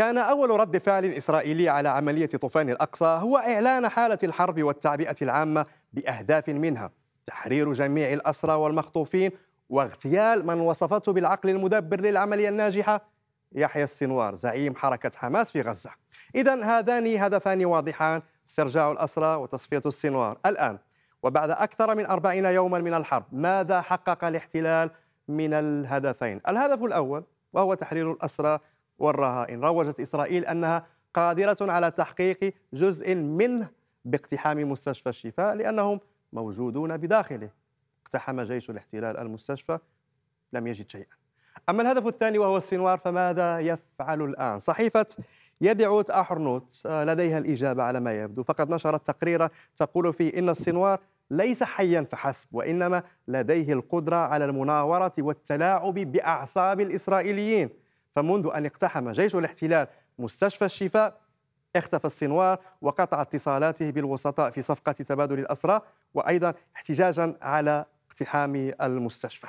كان أول رد فعل إسرائيلي على عملية طوفان الأقصى هو إعلان حالة الحرب والتعبئة العامة بأهداف منها تحرير جميع الأسرى والمخطوفين واغتيال من وصفته بالعقل المدبر للعملية الناجحة يحيى السنوار زعيم حركة حماس في غزة إذا هذان هدفان واضحان استرجاع الأسرى وتصفية السنوار الآن وبعد أكثر من أربعين يوما من الحرب ماذا حقق الاحتلال من الهدفين الهدف الأول وهو تحرير الأسرى والرهائن روجت إسرائيل أنها قادرة على تحقيق جزء منه باقتحام مستشفى الشفاء لأنهم موجودون بداخله اقتحم جيش الاحتلال المستشفى لم يجد شيئا أما الهدف الثاني وهو السنوار فماذا يفعل الآن؟ صحيفة يدعوت أحرنوت آه، لديها الإجابة على ما يبدو فقد نشرت تقريرا تقول فيه إن السنوار ليس حيا فحسب وإنما لديه القدرة على المناورة والتلاعب بأعصاب الإسرائيليين فمنذ أن اقتحم جيش الاحتلال مستشفى الشفاء اختفى السنوار وقطع اتصالاته بالوسطاء في صفقة تبادل الأسرى وأيضا احتجاجا على اقتحام المستشفى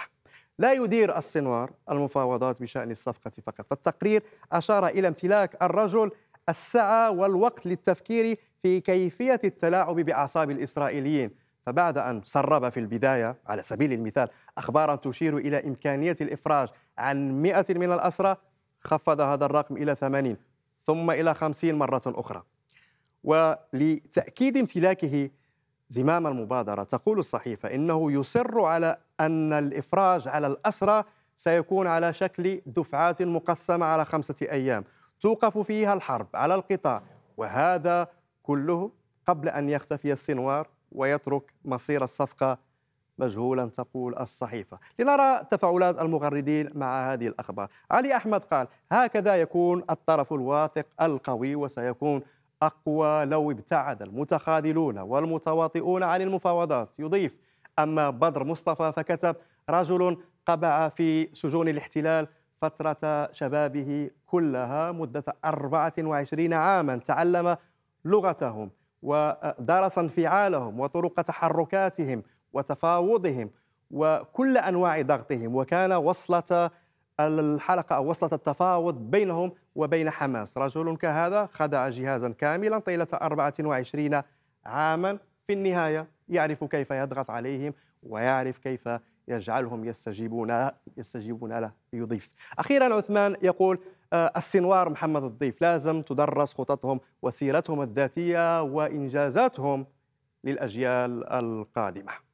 لا يدير السنوار المفاوضات بشأن الصفقة فقط فالتقرير أشار إلى امتلاك الرجل السعة والوقت للتفكير في كيفية التلاعب بأعصاب الإسرائيليين فبعد أن سرب في البداية على سبيل المثال أخبارا تشير إلى إمكانية الإفراج عن مئة من الأسرى خفض هذا الرقم إلى 80 ثم إلى 50 مرة أخرى ولتأكيد امتلاكه زمام المبادرة تقول الصحيفة إنه يصر على أن الإفراج على الأسرى سيكون على شكل دفعات مقسمة على خمسة أيام توقف فيها الحرب على القطاع وهذا كله قبل أن يختفي السنوار ويترك مصير الصفقة مجهولا تقول الصحيفة لنرى تفاعلات المغردين مع هذه الأخبار علي أحمد قال هكذا يكون الطرف الواثق القوي وسيكون أقوى لو ابتعد المتخاذلون والمتواطئون عن المفاوضات يضيف أما بدر مصطفى فكتب رجل قبع في سجون الاحتلال فترة شبابه كلها مدة 24 عاما تعلم لغتهم ودرس انفعالهم وطرق تحركاتهم وتفاوضهم وكل انواع ضغطهم وكان وصله الحلقه او وصله التفاوض بينهم وبين حماس، رجل كهذا خدع جهازا كاملا طيله 24 عاما في النهايه يعرف كيف يضغط عليهم ويعرف كيف يجعلهم يستجيبون يستجيبون له يضيف. اخيرا عثمان يقول آه، السنوار محمد الضيف لازم تدرس خططهم وسيرتهم الذاتيه وانجازاتهم للاجيال القادمه.